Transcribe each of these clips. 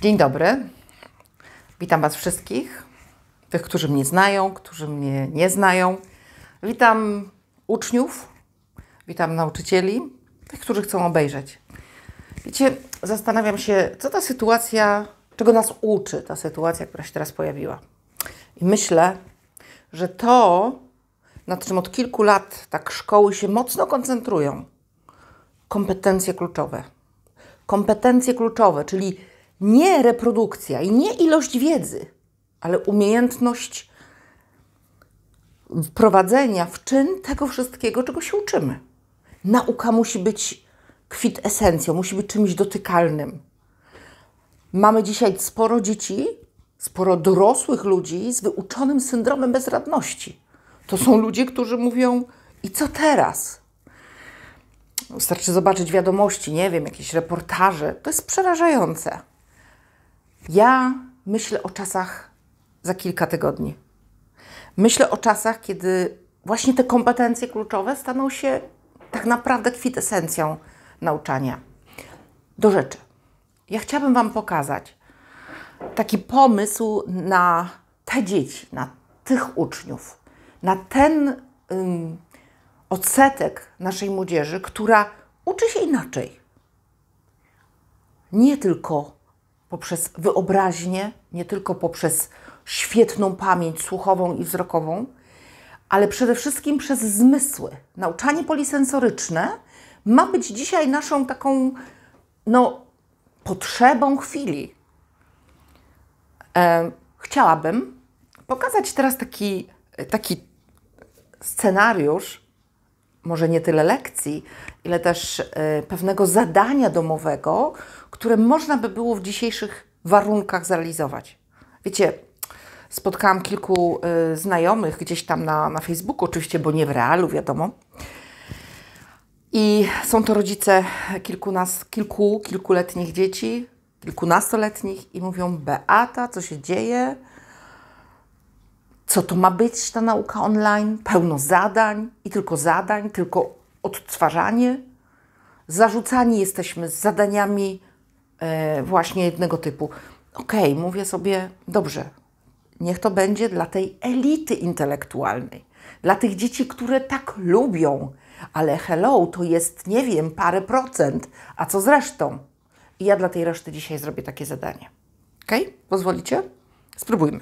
Dzień dobry. Witam Was wszystkich, tych, którzy mnie znają, którzy mnie nie znają. Witam uczniów, witam nauczycieli, tych, którzy chcą obejrzeć. Wiecie, zastanawiam się, co ta sytuacja, czego nas uczy ta sytuacja, która się teraz pojawiła. I myślę, że to, nad czym od kilku lat tak szkoły się mocno koncentrują, kompetencje kluczowe. Kompetencje kluczowe, czyli nie reprodukcja i nie ilość wiedzy, ale umiejętność wprowadzenia w czyn tego wszystkiego, czego się uczymy. Nauka musi być kwit esencją, musi być czymś dotykalnym. Mamy dzisiaj sporo dzieci, sporo dorosłych ludzi z wyuczonym syndromem bezradności. To są ludzie, którzy mówią: I co teraz? Wystarczy zobaczyć wiadomości, nie wiem, jakieś reportaże. To jest przerażające. Ja myślę o czasach za kilka tygodni. Myślę o czasach, kiedy właśnie te kompetencje kluczowe staną się tak naprawdę kwintesencją nauczania. Do rzeczy. Ja chciałabym Wam pokazać taki pomysł na te dzieci, na tych uczniów, na ten um, odsetek naszej młodzieży, która uczy się inaczej. Nie tylko poprzez wyobraźnię, nie tylko poprzez świetną pamięć słuchową i wzrokową, ale przede wszystkim przez zmysły. Nauczanie polisensoryczne ma być dzisiaj naszą taką no, potrzebą chwili. E, chciałabym pokazać teraz taki, taki scenariusz, może nie tyle lekcji, ile też e, pewnego zadania domowego, które można by było w dzisiejszych warunkach zrealizować. Wiecie, spotkałam kilku e, znajomych gdzieś tam na, na Facebooku, oczywiście, bo nie w realu, wiadomo. I są to rodzice kilkunas, kilku, kilkuletnich dzieci, kilkunastoletnich i mówią: Beata, co się dzieje? co to ma być ta nauka online? Pełno zadań i tylko zadań, tylko odtwarzanie. Zarzucani jesteśmy z zadaniami e, właśnie jednego typu. Okej, okay, mówię sobie, dobrze, niech to będzie dla tej elity intelektualnej, dla tych dzieci, które tak lubią, ale hello to jest, nie wiem, parę procent, a co z resztą? I ja dla tej reszty dzisiaj zrobię takie zadanie. Okej? Okay? Pozwolicie? Spróbujmy.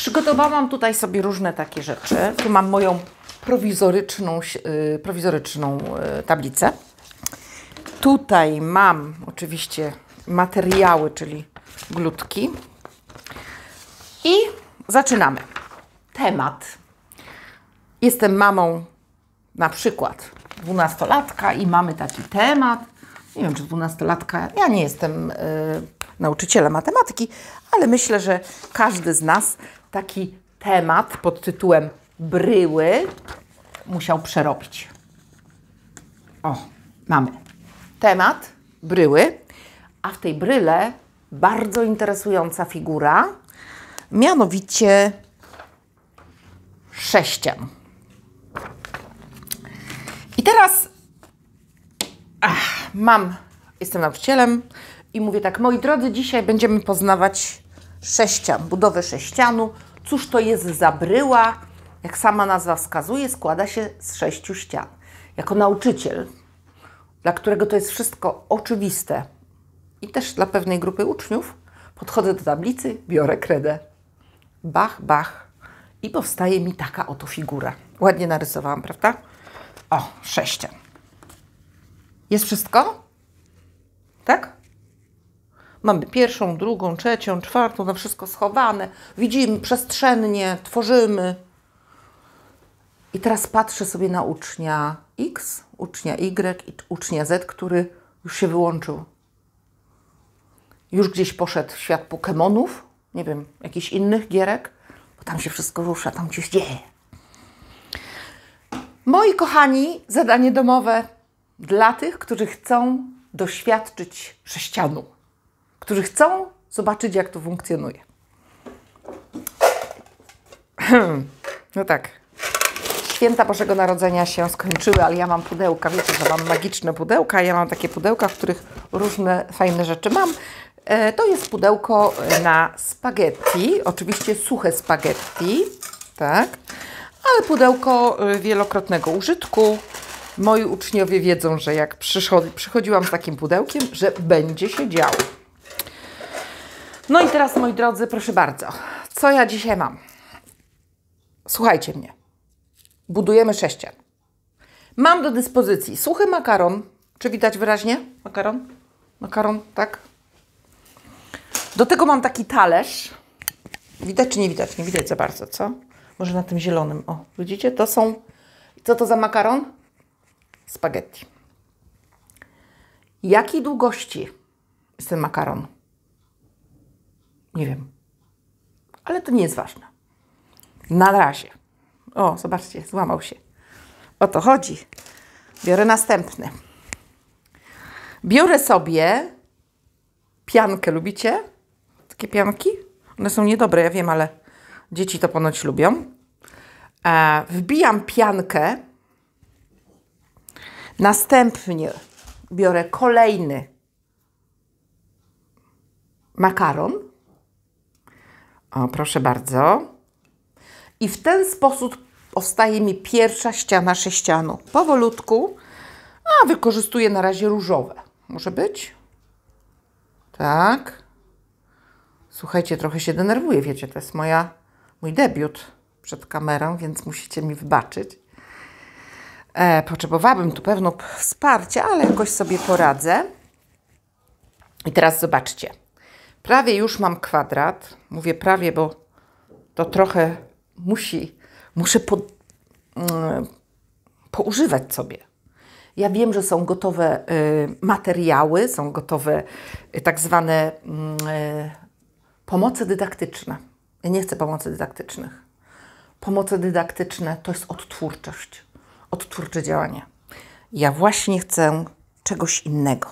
Przygotowałam tutaj sobie różne takie rzeczy. Tu mam moją prowizoryczną, y, prowizoryczną y, tablicę. Tutaj mam oczywiście materiały, czyli glutki. I zaczynamy. Temat. Jestem mamą na przykład dwunastolatka i mamy taki temat. Nie wiem, czy dwunastolatka. Ja nie jestem y, nauczycielem matematyki, ale myślę, że każdy z nas taki temat pod tytułem bryły musiał przerobić. O, mamy. Temat bryły, a w tej bryle bardzo interesująca figura, mianowicie sześcian. I teraz ach, mam, jestem nauczycielem i mówię tak, moi drodzy, dzisiaj będziemy poznawać sześcian, budowę sześcianu. Cóż to jest za bryła? Jak sama nazwa wskazuje, składa się z sześciu ścian. Jako nauczyciel, dla którego to jest wszystko oczywiste i też dla pewnej grupy uczniów, podchodzę do tablicy, biorę kredę. Bach, bach. I powstaje mi taka oto figura. Ładnie narysowałam, prawda? O, sześcian. Jest wszystko? Tak? Mamy pierwszą, drugą, trzecią, czwartą, na wszystko schowane. Widzimy przestrzennie, tworzymy. I teraz patrzę sobie na ucznia X, ucznia Y i ucznia Z, który już się wyłączył. Już gdzieś poszedł w świat Pokémonów, nie wiem, jakichś innych gierek, bo tam się wszystko rusza, tam coś dzieje. Moi kochani, zadanie domowe dla tych, którzy chcą doświadczyć sześcianu którzy chcą zobaczyć, jak to funkcjonuje. No tak. Święta Bożego Narodzenia się skończyły, ale ja mam pudełka. Wiecie, że mam magiczne pudełka. Ja mam takie pudełka, w których różne fajne rzeczy mam. E, to jest pudełko na spaghetti, oczywiście suche spaghetti, tak? Ale pudełko e, wielokrotnego użytku. Moi uczniowie wiedzą, że jak przychodziłam z takim pudełkiem, że będzie się działo. No i teraz, moi drodzy, proszę bardzo, co ja dzisiaj mam? Słuchajcie mnie. Budujemy sześcian. Mam do dyspozycji suchy makaron. Czy widać wyraźnie? Makaron? Makaron, tak? Do tego mam taki talerz. Widać czy nie widać? Nie widać za bardzo, co? Może na tym zielonym. O, widzicie? To są... Co to za makaron? Spaghetti. Jakiej długości jest ten makaron? Nie wiem. Ale to nie jest ważne. Na razie. O, zobaczcie, złamał się. O to chodzi. Biorę następny. Biorę sobie piankę. Lubicie? Takie pianki? One są niedobre, ja wiem, ale dzieci to ponoć lubią. E, wbijam piankę. Następnie biorę kolejny makaron o, proszę bardzo. I w ten sposób powstaje mi pierwsza ściana sześcianu. Powolutku. A, wykorzystuję na razie różowe. Może być? Tak. Słuchajcie, trochę się denerwuję, wiecie, to jest moja, mój debiut przed kamerą, więc musicie mi wybaczyć. E, potrzebowałabym tu pewno wsparcia, ale jakoś sobie poradzę. I teraz zobaczcie. Prawie już mam kwadrat. Mówię prawie, bo to trochę musi, muszę po, yy, poużywać sobie. Ja wiem, że są gotowe y, materiały, są gotowe y, tak zwane mm, y, pomoce dydaktyczne. Ja nie chcę pomocy dydaktycznych. Pomoce dydaktyczne to jest odtwórczość, odtwórcze działanie. Ja właśnie chcę czegoś innego.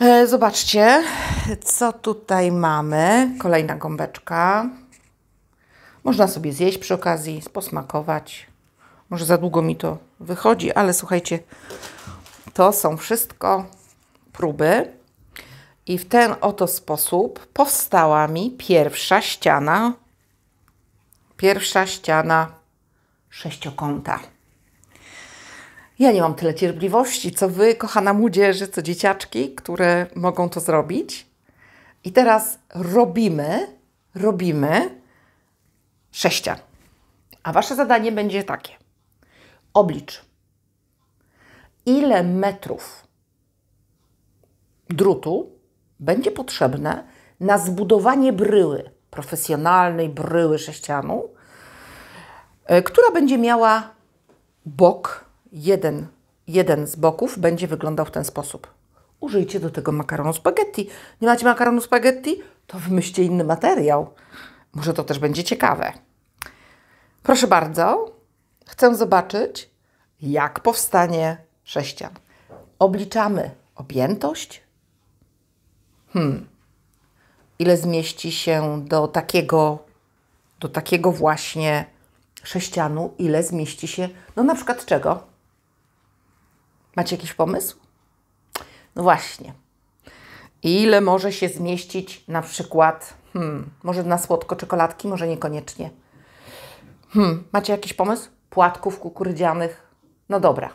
E, zobaczcie, co tutaj mamy. Kolejna gąbeczka. Można sobie zjeść przy okazji, posmakować. Może za długo mi to wychodzi, ale słuchajcie, to są wszystko próby. I w ten oto sposób powstała mi pierwsza ściana, pierwsza ściana sześciokąta. Ja nie mam tyle cierpliwości, co wy, kochana młodzieży, co dzieciaczki, które mogą to zrobić. I teraz robimy, robimy sześcian. A wasze zadanie będzie takie. Oblicz. Ile metrów drutu będzie potrzebne na zbudowanie bryły, profesjonalnej bryły sześcianu, e, która będzie miała bok jeden, jeden z boków będzie wyglądał w ten sposób. Użyjcie do tego makaronu spaghetti. Nie macie makaronu spaghetti? To wymyślcie inny materiał. Może to też będzie ciekawe. Proszę bardzo, chcę zobaczyć, jak powstanie sześcian. Obliczamy objętość. Hmm. Ile zmieści się do takiego, do takiego właśnie sześcianu? Ile zmieści się, no na przykład czego? Macie jakiś pomysł? No właśnie. Ile może się zmieścić na przykład, hmm, może na słodko czekoladki, może niekoniecznie. Hmm, macie jakiś pomysł? Płatków kukurydzianych? No dobra,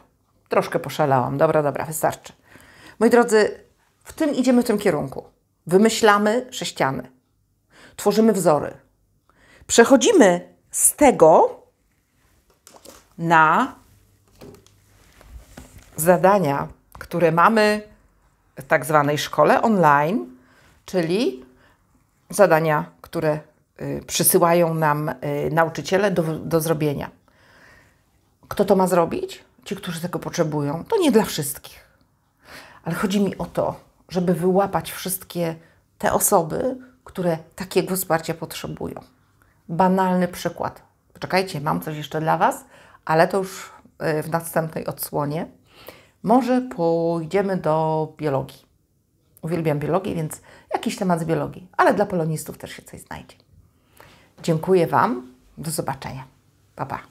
troszkę poszalałam. Dobra, dobra, wystarczy. Moi drodzy, w tym idziemy w tym kierunku. Wymyślamy sześciany. Tworzymy wzory. Przechodzimy z tego na zadania, które mamy w tak zwanej szkole online, czyli zadania, które y, przysyłają nam y, nauczyciele do, do zrobienia. Kto to ma zrobić? Ci, którzy tego potrzebują. To nie dla wszystkich. Ale chodzi mi o to, żeby wyłapać wszystkie te osoby, które takiego wsparcia potrzebują. Banalny przykład. Poczekajcie, mam coś jeszcze dla Was, ale to już y, w następnej odsłonie. Może pójdziemy do biologii. Uwielbiam biologię, więc jakiś temat z biologii, ale dla polonistów też się coś znajdzie. Dziękuję Wam. Do zobaczenia. Pa, pa.